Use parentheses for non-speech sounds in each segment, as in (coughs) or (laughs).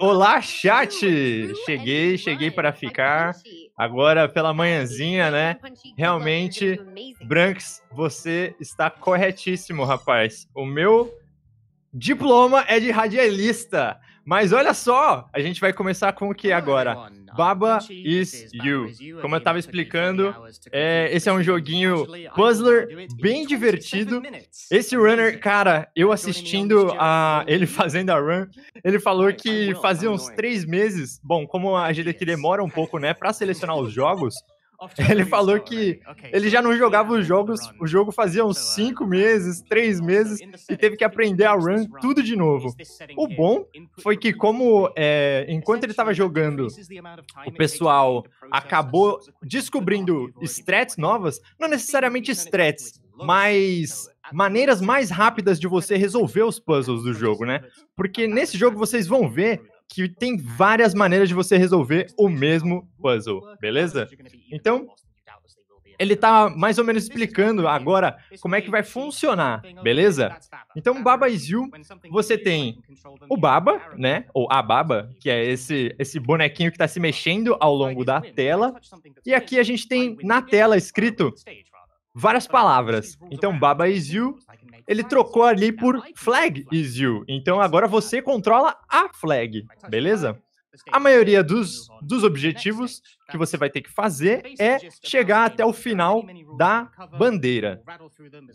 Olá, chat! É cheguei, cheguei é para ficar. Agora pela manhãzinha, né? Realmente, Branks, você está corretíssimo, rapaz. O meu diploma é de radialista. Mas olha só, a gente vai começar com o que ah, agora? Baba is You. Como eu estava explicando, é, esse é um joguinho puzzler bem divertido. Esse runner, cara, eu assistindo a ele (laughs) fazendo a run, ele falou que fazia uns três meses. Bom, como a aqui demora um pouco, né, para selecionar os jogos. (laughs) Ele falou que ele já não jogava os jogos, o jogo fazia uns 5 meses, 3 meses, e teve que aprender a run tudo de novo. O bom foi que, como é, enquanto ele estava jogando, o pessoal acabou descobrindo strats novas, não necessariamente strats, mas maneiras mais rápidas de você resolver os puzzles do jogo, né? Porque nesse jogo vocês vão ver que tem várias maneiras de você resolver o mesmo puzzle, beleza? Então, ele tá mais ou menos explicando agora como é que vai funcionar, beleza? Então, Baba is You, você tem o Baba, né? Ou a Baba, que é esse, esse bonequinho que está se mexendo ao longo da tela. E aqui a gente tem na tela escrito várias então, palavras. Então, Baba tá então, is you, ele trocou ali por flag is you. Então, agora você controla a flag, tá, beleza? A maioria dos, dos né? objetivos que você vai ter que fazer é chegar até o final da bandeira.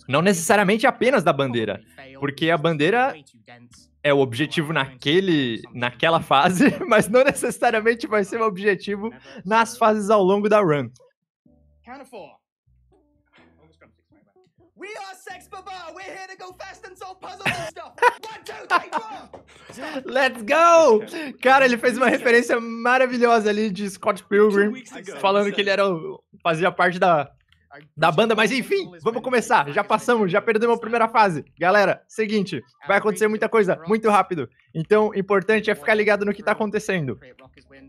Não necessariamente apenas da bandeira, porque a bandeira é o objetivo naquele, naquela fase, (laughs) mas não necessariamente vai ser o objetivo nas fases ao longo da run. We are Sex Baba. We're here to go fast and solve puzzle and stuff. Let's go! Cara, ele fez uma referência maravilhosa ali de Scott Pilgrim, falando que ele era fazia parte da da banda, mas enfim, vamos começar. Já passamos, já perdemos a primeira fase. Galera, seguinte, vai acontecer muita coisa muito rápido. Então, importante é ficar ligado no que tá acontecendo.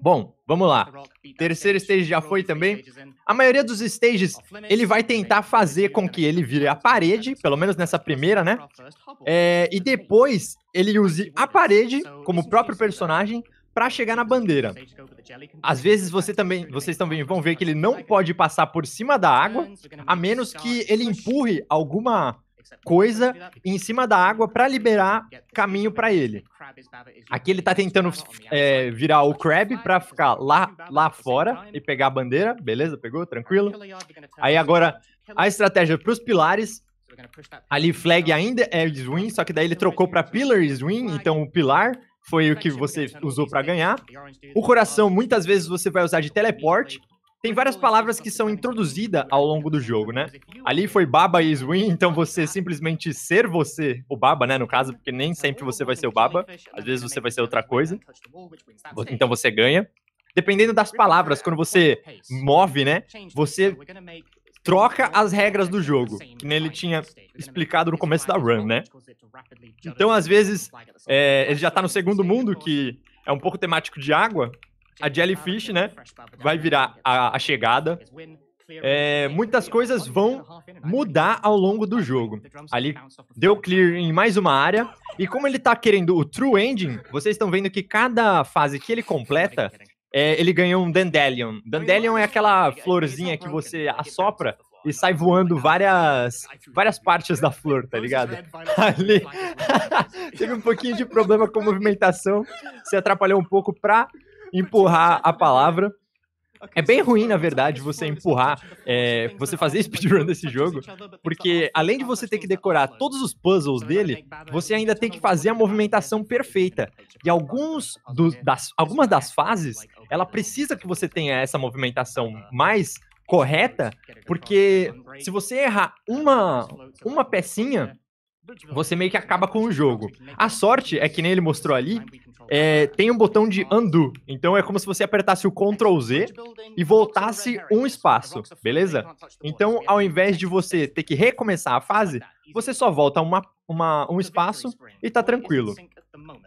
Bom, vamos lá. Terceiro stage já foi também. A maioria dos stages, ele vai tentar fazer com que ele vire a parede, pelo menos nessa primeira, né? É, e depois ele use a parede como próprio personagem para chegar na bandeira. Às vezes você também, vocês também vão ver que ele não pode passar por cima da água, a menos que ele empurre alguma coisa em cima da água para liberar caminho para ele. Aqui ele tá tentando é, virar o Crab para ficar lá, lá fora e pegar a bandeira. Beleza, pegou, tranquilo. Aí agora a estratégia para os pilares. Ali flag ainda é swing, só que daí ele trocou para pillar swing, então o pilar foi o que você usou para ganhar. O coração, muitas vezes, você vai usar de teleporte. Tem várias palavras que são introduzidas ao longo do jogo, né? Ali foi Baba e Swin, então você simplesmente ser você, o Baba, né, no caso, porque nem sempre você vai ser o Baba, às vezes você vai ser outra coisa, então você ganha. Dependendo das palavras, quando você move, né, você troca então, as regras do é, jogo, assim, que ele tinha né? explicado no começo da run, né? Tipo, então, às vezes, é, ele então, já tá no assim, segundo mundo, que é um pouco temático de água. A Jellyfish, né, é vai virar a, a chegada. É, muitas coisas vão mudar ao longo do jogo. Ali deu clear em mais uma área. E como ele tá querendo o True Ending, vocês estão vendo que cada fase que ele completa, é, ele ganhou um Dandelion. Dandelion é aquela florzinha que você assopra e sai voando várias várias partes da flor, tá ligado? Ali né? (laughs) teve um pouquinho de problema com a movimentação, se atrapalhou um pouco pra empurrar a palavra. Né? É bem ruim, na verdade, você empurrar, tipo, é, você fazer speedrun desse jogo, porque além de você ter que decorar todos os puzzles dele, você ainda tem que fazer a movimentação perfeita. Tipo, e alguns do, das, algumas das fases ela precisa que você tenha essa movimentação mais correta, porque se você errar uma, uma pecinha, você meio que acaba com o jogo. A sorte é que nem ele mostrou ali, é, tem um botão de undo. Então é como se você apertasse o Ctrl Z e voltasse um espaço, beleza? Então, ao invés de você ter que recomeçar a fase, você só volta uma, uma, um espaço e tá tranquilo.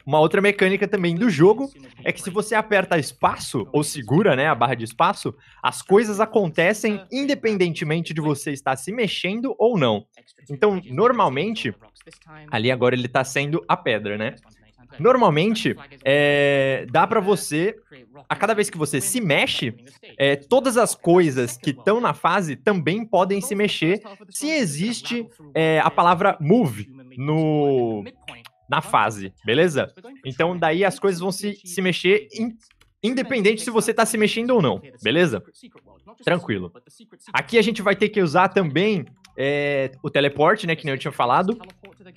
Uma outra mecânica também do jogo é que se você aperta espaço, ou segura né, a barra de espaço, as coisas acontecem independentemente de você estar se mexendo ou não. Então, normalmente, ali agora ele está sendo a pedra, né? Normalmente, é, dá para você, a cada vez que você se mexe, é, todas as coisas que estão na fase também podem se mexer se existe é, a palavra move no, na fase, beleza? Então, daí as coisas vão se, se mexer independente se você está se mexendo ou não, beleza? Tranquilo. Aqui a gente vai ter que usar também é, o teleporte, né, que nem eu tinha falado,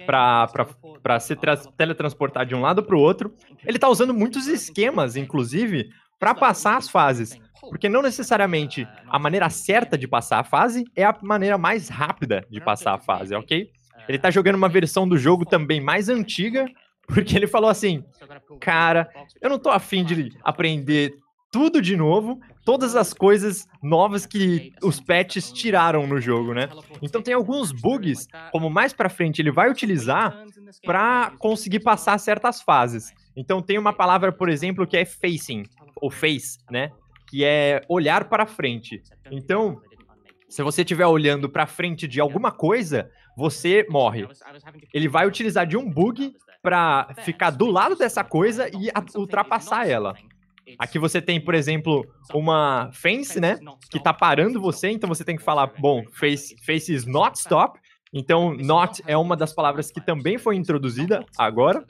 para se teletransportar de um lado para o outro. Ele tá usando muitos esquemas, inclusive, para passar as fases. Porque não necessariamente a maneira certa de passar a fase é a maneira mais rápida de passar a fase, ok? Ele tá jogando uma versão do jogo também mais antiga, porque ele falou assim: Cara, eu não tô afim de aprender tudo de novo, todas as coisas novas que os patches tiraram no jogo, né? Então tem alguns bugs, como mais para frente ele vai utilizar para conseguir passar certas fases. Então tem uma palavra, por exemplo, que é facing, ou face, né? Que é olhar para frente. Então, se você estiver olhando para frente de alguma coisa, você morre. Ele vai utilizar de um bug para ficar do lado dessa coisa e ultrapassar ela. Aqui você tem, por exemplo, uma fence, né? Que tá parando você, então você tem que falar, bom, face, face is not stop. Então, not é uma das palavras que também foi introduzida agora,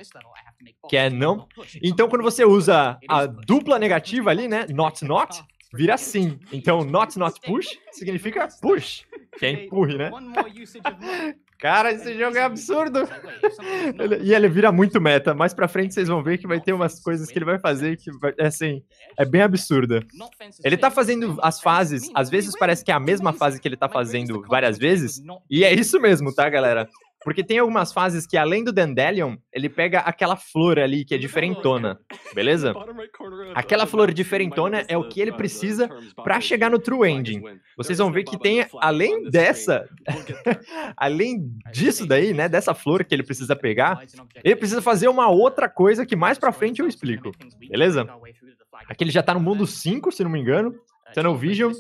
que é não. Então, quando você usa a dupla negativa ali, né? Not, not, vira sim. Então, not, not push significa push, que é empurre, né? Cara, esse é, é jogo é absurdo. (laughs) Ele, e ele vira muito meta. Mais pra frente vocês vão ver que vai ter umas coisas que ele vai fazer né? que vai, é assim, é bem né? absurda. Ele tá fazendo as fases, às vezes parece que é a mesma fase que ele tá é fazendo várias vezes. E é isso mesmo, tá, galera? Porque tem algumas fases que, além do Dandelion, ele pega aquela flor ali que é diferentona, beleza? Aquela flor diferentona é o que ele uh, precisa para chegar no True Ending. Vocês vão ver que tem, além dessa, (laughs) além disso daí, né, dessa flor que ele precisa pegar, ele precisa fazer uma outra coisa que mais pra frente eu explico, beleza? Aqui ele já tá no mundo 5, uh, se não me engano. Uh, Tunnel Vision,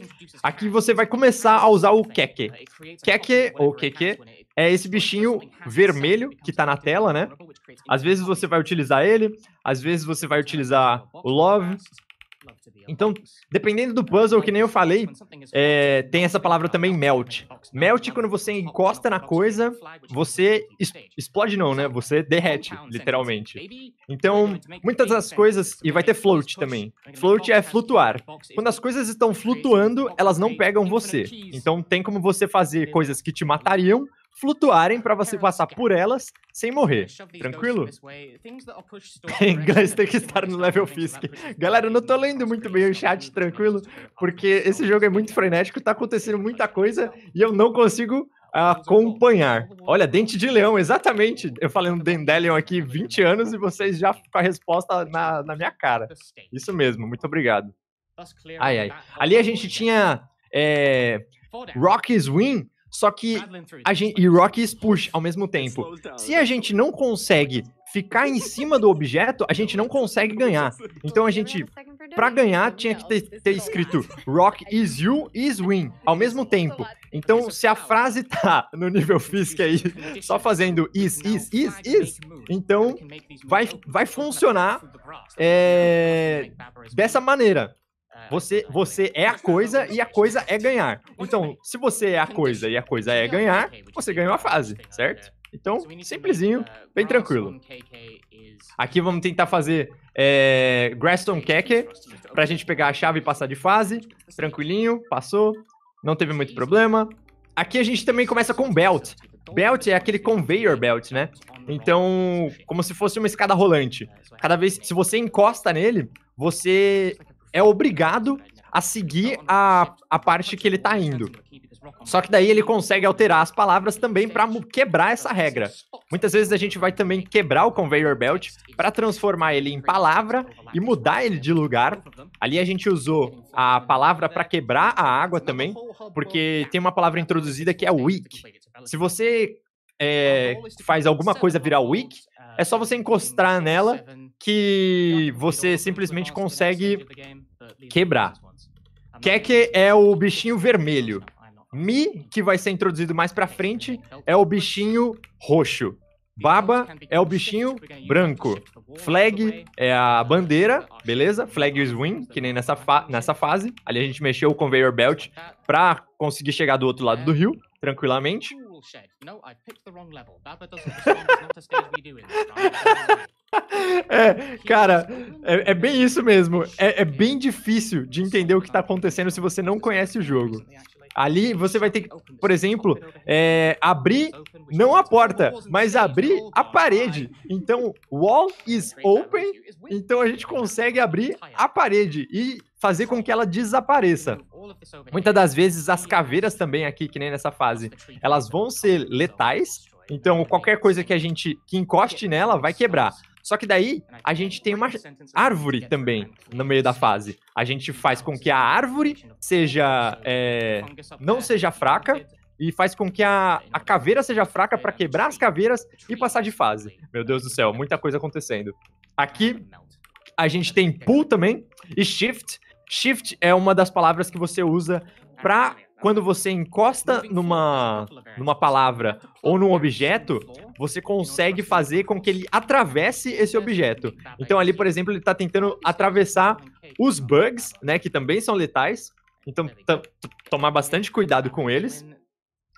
aqui você vai começar a usar o Keke. Keke, ou Keke, é esse bichinho vermelho que está é na tela, né? Às vezes você vai é utilizar ele, às vezes você vai utilizar o Love. Então, dependendo do puzzle, é que nem eu falei, é, tem essa palavra também melt. Melt, quando você encosta na coisa, você explode não, né? Você derrete, literalmente. Então, muitas das coisas... E vai ter float também. Float é flutuar. Quando as coisas estão flutuando, elas não pegam você. Então, tem como você fazer coisas que te matariam flutuarem para você é. passar por elas sem morrer. Então, tranquilo? (laughs) inglês tem que estar no level Fisk. Galera, eu não tô lendo muito bem o chat, tranquilo? Porque esse jogo é muito frenético, tá acontecendo muita então, coisa então, e eu não consigo acompanhar. Olha, Dente de Leão, exatamente. Eu falei no Dendelion aqui 20 anos e vocês já com a resposta na, na minha cara. Isso mesmo, muito obrigado. Ai, ai. Ali a gente tinha é, Rock's Win, só que a gente, e rock is push ao mesmo tempo. Né? Se a gente não consegue ficar em cima do objeto, a gente não consegue ganhar. Então a gente, para ganhar, né? tinha que ter, é ter, escrito rock is you is win ao mesmo tempo. Então é se a frase tá no nível é físico aí, né? só fazendo is is is is, então vai vai funcionar é, dessa maneira. Ah, então você, tá, é é então, você é a coisa e a coisa é ganhar. Então, se você é a coisa e a coisa é ganhar, você ganhou a fase, certo? É. Então, simplesinho, ah, bem tranquilo. Aqui vamos tentar fazer é, Graston Keke, pra gente pegar a chave e passar de fase. Tranquilinho, passou, não teve muito problema. Aqui a gente também começa com Belt. Então, belt é aquele conveyor belt, né? Então, como se fosse uma escada rolante. Cada vez, se você encosta nele, você é obrigado a seguir então, a, a tá parte que ele tá indo. Só que daí ele consegue alterar as palavras também para quebrar essa regra. Muitas vezes a gente vai também quebrar o conveyor belt para transformar ele em palavra e mudar ele de lugar. Ali a gente usou a palavra para quebrar a água também, porque tem uma palavra introduzida que é weak. Se você é, faz alguma coisa virar weak, é só você encostar nela que você simplesmente consegue quebrar. Keke é, é o bichinho vermelho. Mi, que vai ser introduzido mais pra frente, é o bichinho roxo. Baba é o bichinho branco. Flag é a bandeira, beleza? Flag is win, que nem nessa, fa nessa fase. Ali a gente mexeu o conveyor belt pra conseguir chegar do outro lado do rio, tranquilamente. (laughs) É, cara, é, é, bem isso mesmo. É, é, bem difícil de entender o que está acontecendo se você não conhece o jogo. Ali você vai ter que, por exemplo, é, abrir não a porta, mas abrir a parede. Então, wall is open. Então a gente consegue abrir a parede e fazer com que ela desapareça. Muitas das vezes as caveiras também aqui, que nem nessa fase, elas vão ser letais. Então qualquer coisa que a gente que encoste nela vai quebrar. Só que daí a gente tem uma árvore também no meio da fase. A gente faz com que a árvore seja é, não seja fraca e faz com que a, a caveira seja fraca para quebrar as caveiras é e passar de é fase. Meu Deus do céu, muita coisa acontecendo. Aqui a gente tem pull também e shift. Shift é uma das palavras que você usa para Tá. quando você encosta numa, numa palavra ou num objeto, você consegue fazer com que ele atravesse esse objeto. Então ali, por exemplo, ele está tentando atravessar os bugs, né, que também são letais. Então tomar bastante tá cuidado com eles.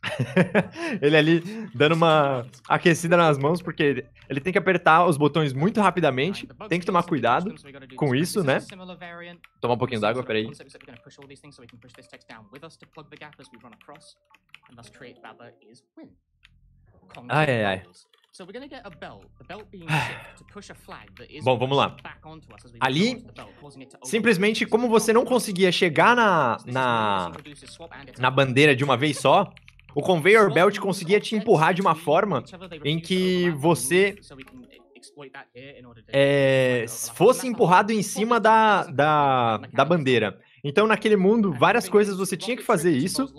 (laughs) ele ali dando uma aquecida nas mãos, porque ele tem que apertar os botões muito rapidamente, tem que tomar cuidado com isso, né? Tomar um pouquinho d'água, peraí. Ai, ai, ai. (sighs) Bom, vamos lá. Ali, simplesmente como você não conseguia chegar na, na, na bandeira de uma vez só, o conveyor belt conseguia te empurrar de uma forma em que então, você então, é, fosse empurrado em cima da, da, da bandeira. Então, naquele mundo, várias coisas você tinha que fazer isso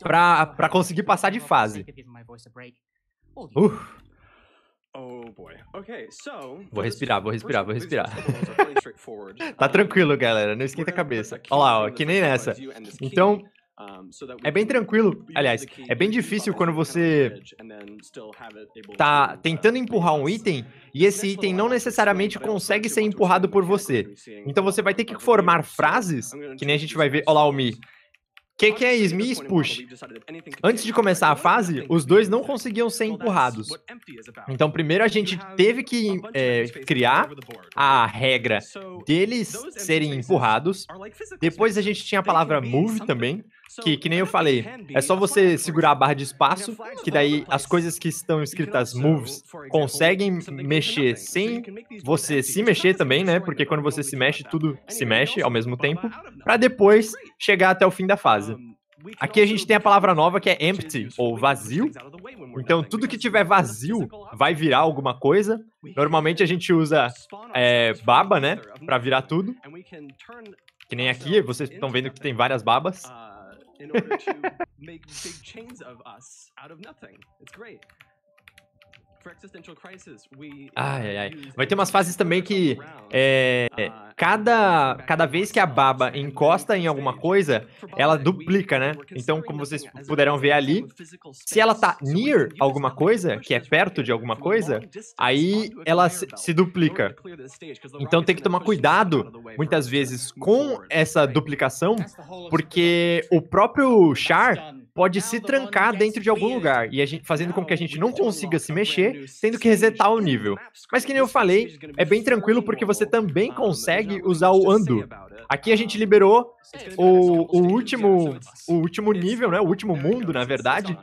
para conseguir passar de fase. Oh, vou respirar, vou respirar, vou respirar. (laughs) tá tranquilo, galera, não esquenta a cabeça. Olha lá, ó, que nem nessa. Então, é bem tranquilo, aliás, é bem difícil quando você tá uh, tentando empurrar um item e esse item não necessariamente consegue ser empurrado por você. Então você vai ter que formar frases, que nem a gente vai ver, olha lá o Mi. Que que é Smith Push? Antes de começar a fase, os dois não conseguiam ser empurrados. Então, primeiro a gente teve que é, criar a regra deles serem empurrados. Depois a gente tinha a palavra move também, que, que nem eu falei, é só você segurar a barra de espaço, que daí as coisas que estão escritas moves conseguem mexer sem você se mexer também, né? Porque quando você se mexe, tudo se mexe ao mesmo tempo, para depois chegar até o fim da fase. Aqui a gente tem a palavra nova que é empty, ou vazio. Então, tudo que tiver vazio vai virar alguma coisa. Normalmente a gente usa é, baba, né? Pra virar tudo. Que nem aqui, vocês estão vendo que tem várias babas. in order to (laughs) make big chains of us out of nothing. It's great. Ai, ai, ai. Uh, Vai ter umas fases também que é, uh, cada, cada vez que a baba encosta em alguma coisa, ela duplica, né? Então, como vocês puderam ver ali, se ela tá near alguma coisa, que é perto de alguma coisa, aí ela se, se duplica. Então tem que tomar cuidado, muitas vezes, com essa duplicação, porque o próprio char pode se trancar dentro de algum lugar, e a gente, fazendo com que a gente não consiga se mexer, tendo que resetar o nível. Mas que nem eu falei, é bem tranquilo porque você também consegue usar o undo. Aqui a gente liberou o, o último o último nível, né? O último mundo, na verdade.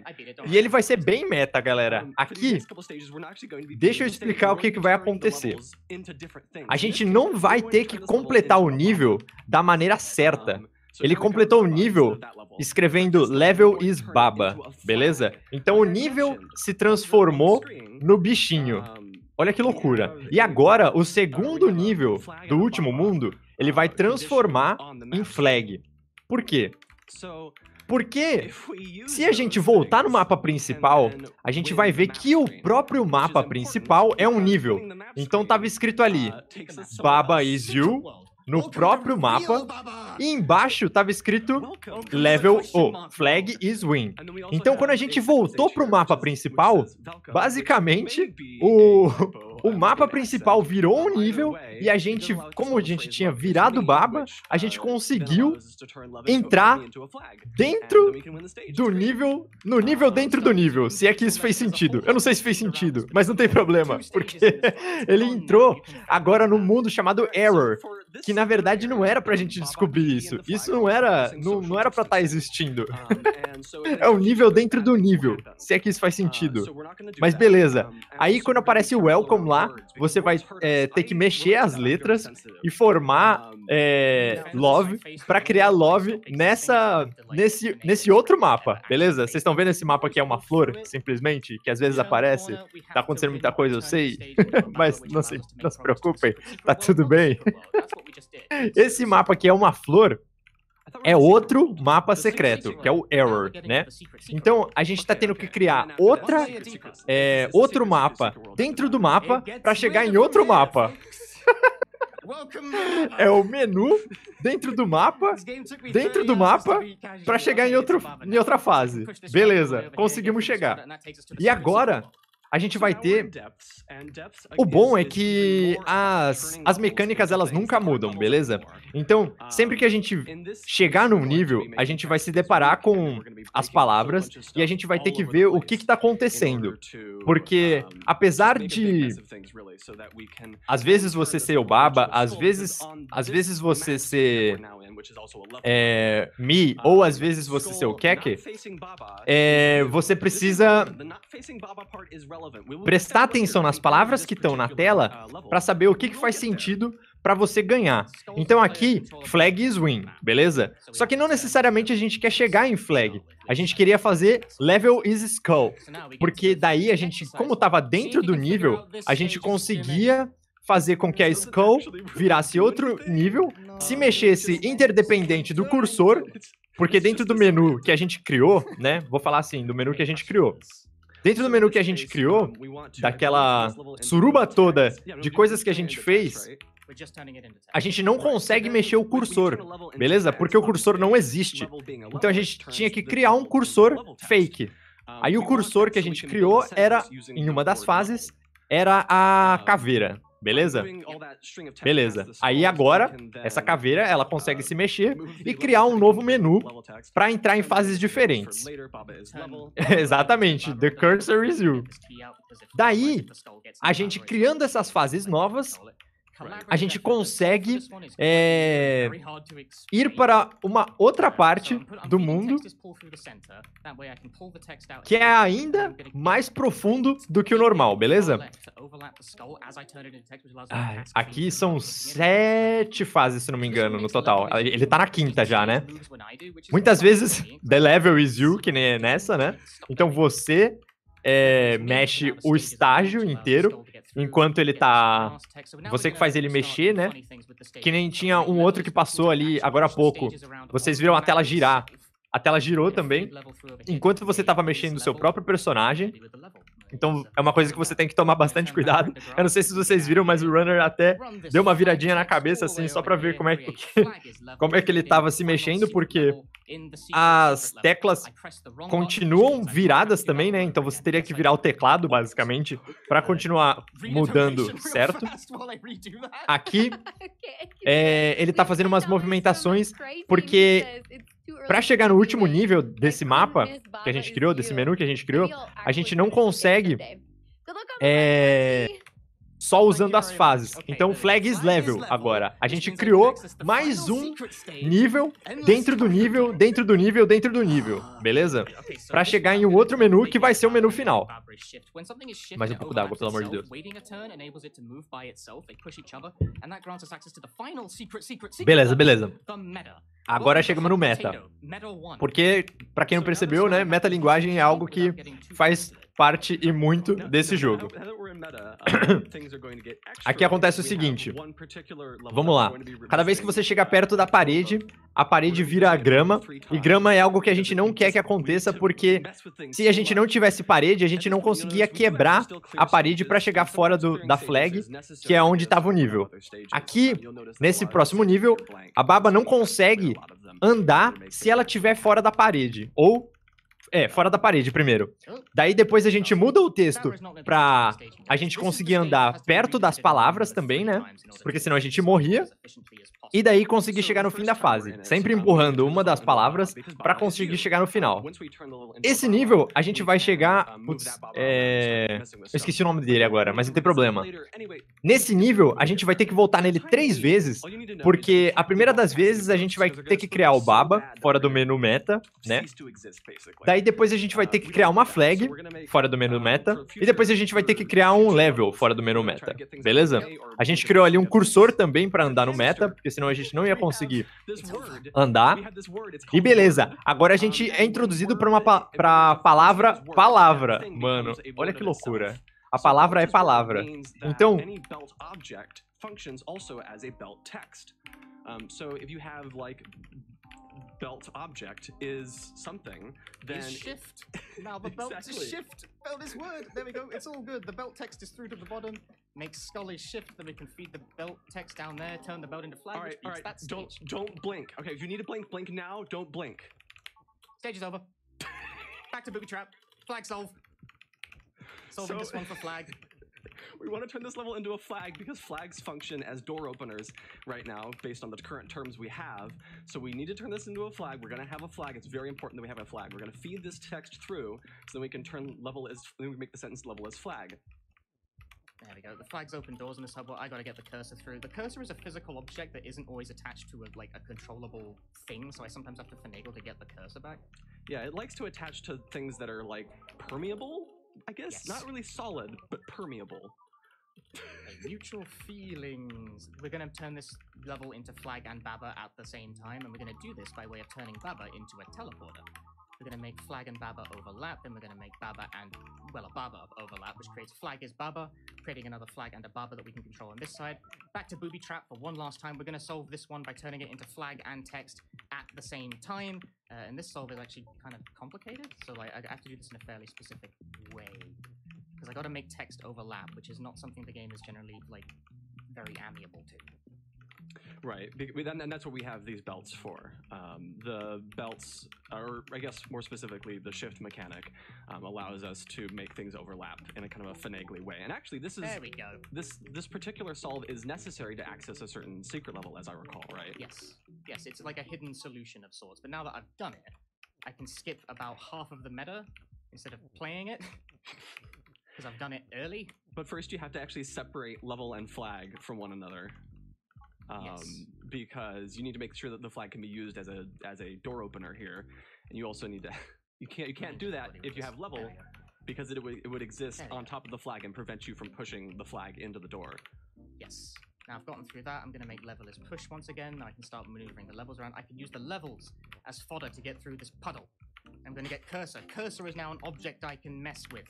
E ele vai ser bem meta, galera. Aqui, deixa eu explicar o que, que vai acontecer. A gente não vai ter que completar o nível da maneira certa. Ele completou o nível escrevendo Level is Baba, beleza? Então o nível se transformou no bichinho. Olha que loucura. E agora, o segundo nível do último mundo, ele vai transformar em flag. Por quê? Porque se a gente voltar no mapa principal, a gente vai ver que o próprio mapa principal é um nível. Então estava escrito ali, Baba is you, no próprio mapa. E embaixo tava escrito level O, flag is win. Então quando a gente voltou pro mapa principal, basicamente o o mapa principal virou um nível e a gente, como a gente tinha virado baba, a gente ah, conseguiu entrar dentro ah, do nível, no nível dentro do nível, se é que isso fez sentido. Eu não sei se fez sentido, mas não tem problema, porque (laughs) ele entrou agora no mundo chamado Error, que na verdade não era pra gente descobrir isso. Isso não era, não, não era pra estar tá existindo. (laughs) é um nível dentro do nível, se é que isso faz uh, sentido. Mas beleza. Aí quando aparece o Welcome lá, você vai tipo, é, ter que mexer as letras tá e formar ah, é, Love para criar Love nessa, nesse, nesse outro mapa, beleza? Vocês estão vendo esse mapa que é uma flor, simplesmente, que às vezes aparece? Tá acontecendo muita coisa, eu sei, (laughs) mas não se, não se preocupem, tá tudo bem. Esse mapa aqui é uma flor, é outro mapa secreto, que é o Error, né? Então, a gente tá tendo que criar outra, é, outro mapa dentro do mapa para chegar em outro mapa. (laughs) É o menu dentro do mapa, dentro do mapa, para chegar em, outro, em outra fase. Beleza, conseguimos chegar. E agora, a gente vai ter. O bom é que as, as mecânicas elas nunca mudam, beleza? Então, sempre que a gente chegar num nível, a gente vai se deparar com as palavras e a gente vai ter que ver o que está acontecendo. Porque, apesar de. Às vezes você ser o Baba, às vezes, às vezes você ser. É, ou às vezes você ser o Keke, é, você precisa prestar atenção nas palavras que estão na tela uh, para saber o que, que faz sentido para você ganhar. Então aqui, flag is win, beleza? Só que não necessariamente a gente quer chegar em flag. A gente queria fazer level is skull, porque daí a gente, como estava dentro do nível, a gente conseguia fazer com que a skull virasse outro nível, se mexesse interdependente do (laughs) cursor porque dentro do menu que a gente criou, né? Vou falar assim, do menu que a gente criou. Dentro do menu que a gente criou, daquela suruba toda de coisas que a gente fez, a gente não consegue mexer o cursor, beleza? Porque o cursor não existe. Então a gente tinha que criar um cursor fake. Aí o cursor que a gente criou era, em uma das fases, era a caveira. Beleza? Beleza. Aí agora, essa caveira, ela uh, consegue se mexer e criar um novo menu para entrar em fases diferentes. (laughs) Exatamente, The Cursor is You. Daí, a gente criando essas fases novas, a gente consegue é, ir para uma outra parte do mundo que é ainda mais profundo do que o normal, beleza? Ah, aqui são sete fases, se não me engano, no total. Ele tá na quinta já, né? Muitas vezes, the level is you, que nem é nessa, né? Então você é, mexe o estágio inteiro enquanto ele tá. Você que faz ele mexer, né? Que nem tinha um outro que passou ali agora há pouco. Vocês viram a tela girar. A tela girou também. Enquanto você estava mexendo no seu próprio personagem, então é uma coisa que você tem que tomar bastante é cuidado. Eu não sei se vocês viram, mas o runner até deu uma viradinha na cabeça, assim, só para ver como é, que, (laughs) como é que ele tava se mexendo, porque as teclas continuam viradas também, né? Então você teria que virar o teclado, basicamente, para continuar mudando, certo? Aqui, (laughs) é, ele tá fazendo umas movimentações, porque para chegar no último nível desse mapa que a gente criou, desse menu que a gente criou, a gente não consegue é, só usando as fases. Então, flag is level agora. A gente criou mais um nível dentro do nível, dentro do nível, dentro do nível, beleza? Para chegar em um outro menu que vai ser o menu final. Mais um pouco d'água, pelo amor de Deus. Beleza, beleza. Agora chegamos no meta. Porque, para quem não percebeu, né, metalinguagem é algo que faz parte e muito desse jogo. Aqui acontece o seguinte. Vamos lá. Cada vez que você chega perto da parede, a parede vira grama. E grama é algo que a gente não quer que aconteça, porque se a gente não tivesse parede, a gente não conseguia quebrar a parede para chegar fora do, da flag, que é onde estava o nível. Aqui, nesse próximo nível, a baba não consegue andar se ela estiver fora da parede. Ou é, fora da parede primeiro. Daí depois a gente muda o texto pra a gente conseguir andar perto das palavras também, né? Porque senão a gente morria. E daí conseguir chegar no fim da fase, sempre empurrando uma das palavras para conseguir chegar no final. Esse nível a gente vai chegar. Putz, é... Eu esqueci o nome dele agora, mas não tem problema. Nesse nível a gente vai ter que voltar nele três vezes, porque a primeira das vezes a gente vai ter que criar o Baba fora do menu meta, né? Daí aí depois a gente vai ter que criar uma flag fora do menu meta, e depois a gente vai ter que criar um level fora do menu meta, beleza? A gente criou ali um cursor também para andar no meta, porque senão a gente não ia conseguir andar. E beleza, agora a gente é introduzido para uma pa pra palavra palavra, mano. Olha que loucura. A palavra é palavra. Então, functions also as a belt text. Um, so if you have like belt object is something, then is shift. (laughs) now the belt exactly. is shift. Belt is word. There we go. It's all good. The belt text is through to the bottom. Makes Scully shift. Then we can feed the belt text down there. Turn the belt into flag. All right, all right. don't don't blink. Okay, if you need to blink, blink now. Don't blink. Stage is over. (laughs) Back to booby trap. Flag solve. Solving so, this one for flag. (laughs) (laughs) we want to turn this level into a flag because flags function as door openers right now based on the current terms we have. So we need to turn this into a flag. We're going to have a flag. It's very important that we have a flag. We're going to feed this text through so then we can turn level as, then we make the sentence level as flag. There we go. The flag's open doors in the subway. I gotta get the cursor through. The cursor is a physical object that isn't always attached to a, like a controllable thing, so I sometimes have to finagle to get the cursor back. Yeah, it likes to attach to things that are like permeable, I guess yes. not really solid, but permeable. Mutual feelings. We're going to turn this level into Flag and Baba at the same time, and we're going to do this by way of turning Baba into a teleporter. We're going to make flag and baba overlap, then we're going to make baba and, well, a baba overlap, which creates flag is baba, creating another flag and a baba that we can control on this side. Back to booby trap for one last time. We're going to solve this one by turning it into flag and text at the same time. Uh, and this solve is actually kind of complicated, so like, I have to do this in a fairly specific way. Because I got to make text overlap, which is not something the game is generally, like, very amiable to. Right, and that's what we have these belts for. Um, the belts, or I guess more specifically, the shift mechanic um, allows us to make things overlap in a kind of a finagly way. And actually, this is there we go. This this particular solve is necessary to access a certain secret level, as I recall, right? Yes, yes, it's like a hidden solution of sorts. But now that I've done it, I can skip about half of the meta instead of playing it. Because (laughs) I've done it early. But first, you have to actually separate level and flag from one another um, yes. because you need to make sure that the flag can be used as a as a door opener here, and you also need to (laughs) you can't you can't do that if you have level because it would it would exist on top of the flag and prevent you from pushing the flag into the door. Yes. Now I've gotten through that. I'm going to make level as push once again. I can start maneuvering the levels around. I can use the levels as fodder to get through this puddle. I'm going to get cursor. Cursor is now an object I can mess with.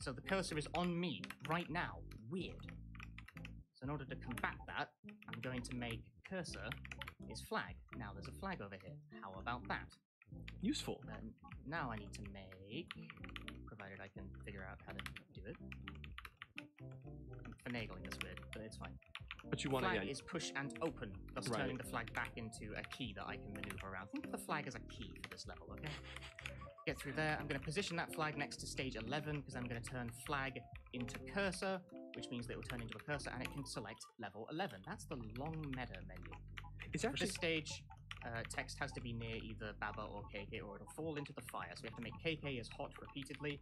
So the cursor is on me right now. Weird. So in order to combat that, I'm going to make cursor is flag. Now there's a flag over here. How about that? Useful. Then now I need to make, provided I can figure out how to do it. I'm finagling this bit, but it's fine. But you want flag to, yeah. is push and open, thus right. turning the flag back into a key that I can maneuver around. Think of the flag as a key for this level, okay? Get through there. I'm going to position that flag next to stage 11 because I'm going to turn flag into cursor, which means that it will turn into a cursor and it can select level 11. That's the long meta menu. It's actually... For this stage, uh, text has to be near either Baba or KK or it'll fall into the fire. So we have to make KK as hot repeatedly,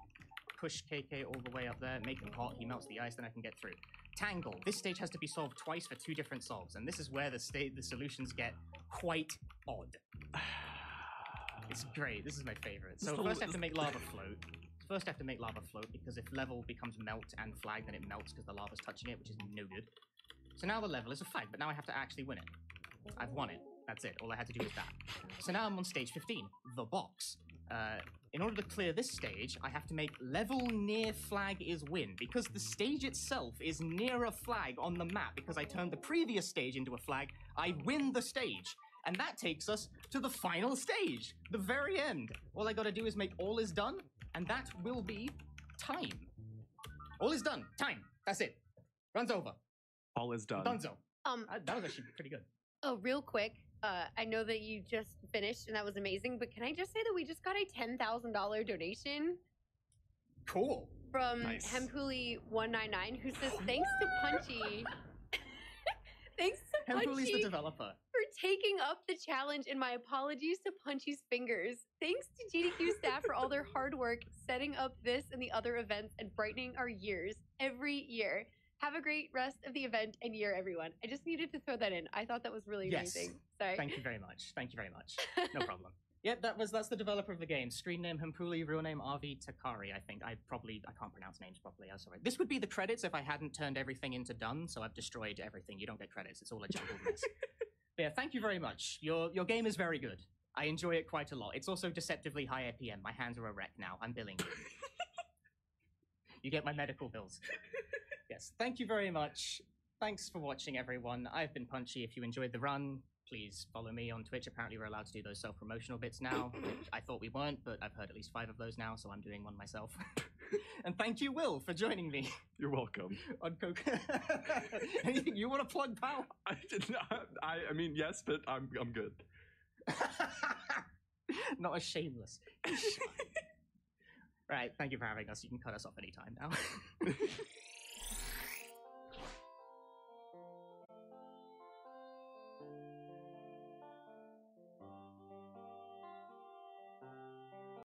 push KK all the way up there, make him hot, he melts the ice, then I can get through. Tangle. This stage has to be solved twice for two different solves, and this is where the, the solutions get quite odd. (sighs) (sighs) (sighs) It's great. This is my favorite. So first I have to make lava float. First I have to make lava float because if level becomes melt and flag, then it melts because the lava's touching it, which is no good. So now the level is a flag, but now I have to actually win it. I've won it. That's it. All I had to do is that. So now I'm on stage 15, the box. Uh, in order to clear this stage, I have to make level near flag is win, because the stage itself is near a flag on the map, because I turned the previous stage into a flag, I win the stage. And that takes us to the final stage, the very end. All I gotta do is make all is done, and that will be time. All is done. Time. That's it. Runs over. All is done. Dunzo. Um, uh, that was actually pretty good. oh, real quick. Uh, I know that you just finished and that was amazing, but can I just say that we just got a ten thousand dollar donation Cool. from Nice. Hempuli one nine nine, who says thanks to Punchy. (laughs) thanks Punchy, the developer. For taking up the challenge, and my apologies to Punchy's fingers. Thanks to GDQ staff for all their hard work setting up this and the other events and brightening our years every year. Have a great rest of the event and year, everyone. I just needed to throw that in. I thought that was really yes. amazing. Sorry. Thank you very much. Thank you very much. No (laughs) problem. Yeah, that was that's the developer of the game. Screen name Himpuli, real name Arvi Takari. I think I probably I can't pronounce names properly. I'm sorry. This would be the credits if I hadn't turned everything into done. So I've destroyed everything. You don't get credits. It's all a jumbled mess. (laughs) But yeah, thank you very much. Your your game is very good. I enjoy it quite a lot. It's also deceptively high APM. My hands are a wreck now. I'm billing you. (laughs) you get my medical bills. yes, thank you very much. Thanks for watching, everyone. I've been Punchy. If you enjoyed the run, please follow me on Twitch. Apparently, we're allowed to do those self promotional bits now, (coughs) which I thought we weren't, but I've heard at least five of those now, so I'm doing one myself. (laughs) and thank you, Will, for joining me. You're welcome. (laughs) on Coco. Anything (laughs) you want to plug, pal? I did not. I, I mean, yes, but I'm I'm good. not as shameless. right. Thank you for having us. You can cut us off anytime now.